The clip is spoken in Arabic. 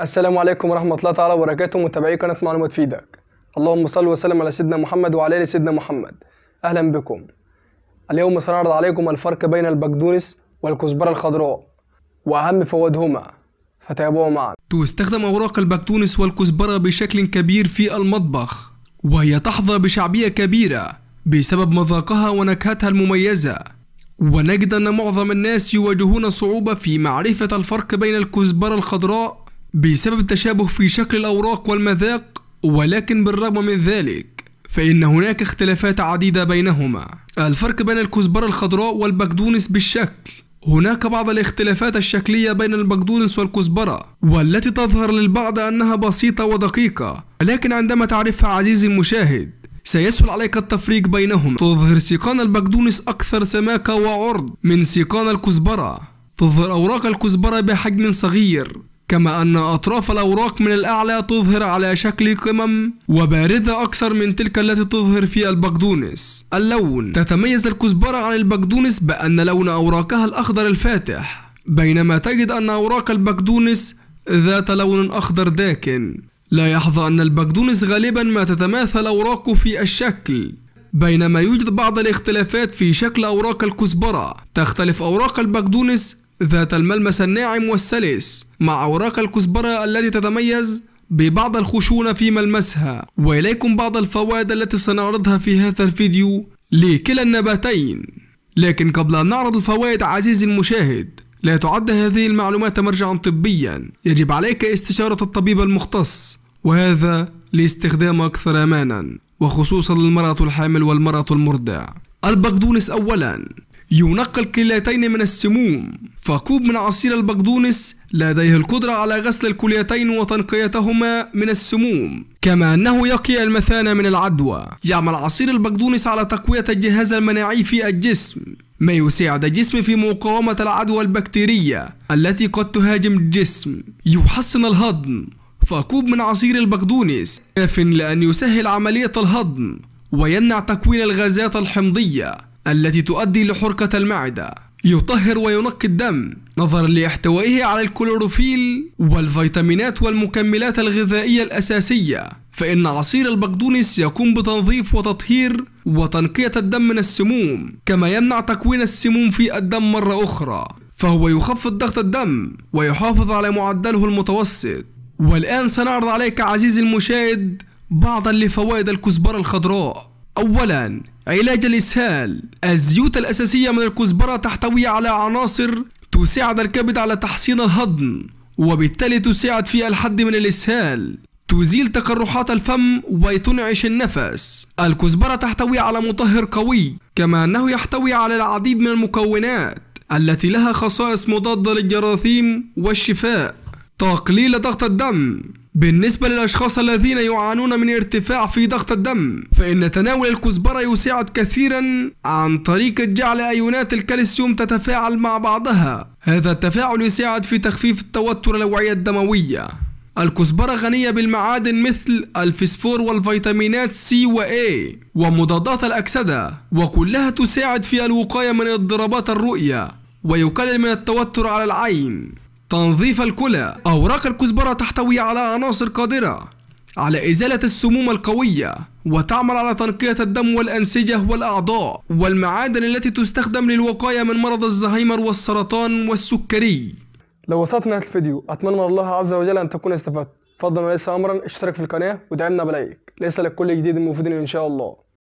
السلام عليكم ورحمة الله تعالى وبركاته متابعي قناة معلومات فيدك اللهم صل وسلم على سيدنا محمد وعلى آله سيدنا محمد أهلا بكم اليوم سنعرض عليكم الفرق بين البقدونس والكزبرة الخضراء وأهم فوائدهما فتابعوا معا تستخدم أوراق البقدونس والكزبرة بشكل كبير في المطبخ وهي تحظى بشعبية كبيرة بسبب مذاقها ونكهتها المميزة ونجد أن معظم الناس يواجهون صعوبة في معرفة الفرق بين الكزبرة الخضراء بسبب التشابه في شكل الأوراق والمذاق ولكن بالرغم من ذلك فإن هناك اختلافات عديدة بينهما الفرق بين الكزبرة الخضراء والبقدونس بالشكل هناك بعض الاختلافات الشكلية بين البقدونس والكزبرة والتي تظهر للبعض أنها بسيطة ودقيقة لكن عندما تعرفها عزيزي المشاهد سيسهل عليك التفريق بينهما تظهر سيقان البقدونس أكثر سماكة وعرض من سيقان الكزبرة تظهر أوراق الكزبرة بحجم صغير كما أن أطراف الأوراق من الأعلى تظهر على شكل قمم وباردة أكثر من تلك التي تظهر في البقدونس اللون تتميز الكزبرة عن البقدونس بأن لون أوراقها الأخضر الفاتح بينما تجد أن أوراق البقدونس ذات لون أخضر داكن لا يحظى أن البقدونس غالبا ما تتماثل أوراقه في الشكل بينما يوجد بعض الاختلافات في شكل أوراق الكزبرة تختلف أوراق البقدونس ذات الملمس الناعم والسلس مع أوراق الكزبرة التي تتميز ببعض الخشونة في ملمسها وإليكم بعض الفوائد التي سنعرضها في هذا الفيديو لكلا النباتين لكن قبل أن نعرض الفوائد عزيزي المشاهد لا تعد هذه المعلومات مرجعا طبيا يجب عليك استشارة الطبيب المختص وهذا لاستخدام أكثر أمانا وخصوصا للمرأة الحامل والمرأة المرضع البقدونس أولا ينقى الكليتين من السموم فكوب من عصير البقدونس لديه القدرة على غسل الكليتين وتنقيتهما من السموم كما أنه يقي المثانة من العدوى يعمل عصير البقدونس على تقوية الجهاز المناعي في الجسم ما يساعد الجسم في مقاومة العدوى البكتيرية التي قد تهاجم الجسم يحسن الهضم فكوب من عصير البقدونس كاف لأن يسهل عملية الهضم ويمنع تكوين الغازات الحمضية التي تؤدي لحرقة المعدة يطهر وينقي الدم نظرا لاحتوائه على الكلوروفيل والفيتامينات والمكملات الغذائية الأساسية فإن عصير البقدونس يقوم بتنظيف وتطهير وتنقية الدم من السموم كما يمنع تكوين السموم في الدم مرة أخرى فهو يخفض ضغط الدم ويحافظ على معدله المتوسط والآن سنعرض عليك عزيزي المشاهد بعضا لفوائد الكزبرة الخضراء أولا علاج الإسهال الزيوت الأساسية من الكزبرة تحتوي على عناصر تساعد الكبد على تحسين الهضم وبالتالي تساعد في الحد من الإسهال تزيل تقرحات الفم وتنعش النفس الكزبرة تحتوي على مطهر قوي كما أنه يحتوي على العديد من المكونات التي لها خصائص مضادة للجراثيم والشفاء تقليل ضغط الدم بالنسبة للأشخاص الذين يعانون من ارتفاع في ضغط الدم فإن تناول الكزبرة يساعد كثيرا عن طريق جعل أيونات الكالسيوم تتفاعل مع بعضها هذا التفاعل يساعد في تخفيف التوتر الأوعية الدموية الكزبرة غنية بالمعادن مثل الفسفور والفيتامينات سي و A ومضادات الأكسدة وكلها تساعد في الوقاية من اضطرابات الرؤية ويقلل من التوتر على العين تنظيف الكلى أوراق الكزبرة تحتوي على عناصر قادرة على إزالة السموم القوية وتعمل على تنقية الدم والأنسجة والأعضاء والمعادن التي تستخدم للوقاية من مرض الزهايمر والسرطان والسكري لو وصلت نهاية الفيديو أتمنى من الله عز وجل أن تكون استفدت فضلا وليس أمرا اشترك في القناة ودعمنا بلايك ليس لك كل جديد مفيد إن شاء الله